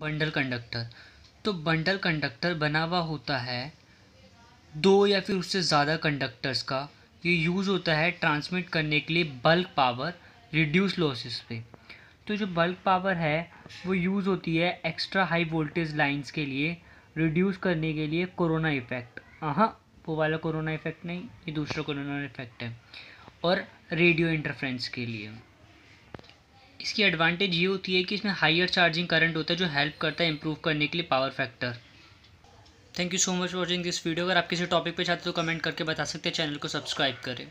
bundle conductor तो bundle conductor बना हुआ होता है दो या फिर उससे ज़्यादा कंडक्टर्स का ये यूज़ होता है ट्रांसमिट करने के लिए बल्क पावर रिड्यूस लॉसेस पे तो जो बल्क पावर है वो यूज़ होती है एक्स्ट्रा हाई वोल्टेज लाइंस के लिए रिड्यूस करने के लिए कोरोना इफ़ेक्ट हाँ वो वाला कोरोना इफ़ेक्ट नहीं ये दूसरा कोरोना इफ़ेक्ट है और रेडियो इंटरफ्रेंस के लिए इसकी एडवांटेज ये होती है कि इसमें हाइयर चार्जिंग करंट होता है जो हेल्प करता है इंप्रूव करने के लिए power factor thank you so much watching this video अगर आप किसी टॉपिक पर चाहते हो तो कमेंट करके बता सकते हैं चैनल को सब्सक्राइब करें